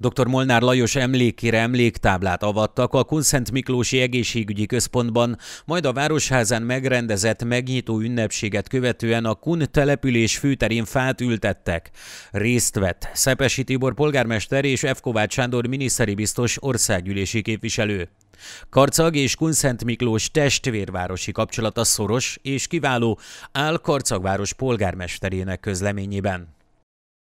Dr. Molnár Lajos emlékére emléktáblát avattak a Kunszent Miklósi Egészségügyi Központban, majd a Városházán megrendezett megnyitó ünnepséget követően a Kun település főterén fát ültettek. Részt vett Szepesi Tibor polgármester és F. Kovács Sándor miniszteri biztos országgyűlési képviselő. Karcag és Kunszent Miklós testvérvárosi kapcsolata szoros és kiváló áll Karcagváros polgármesterének közleményében.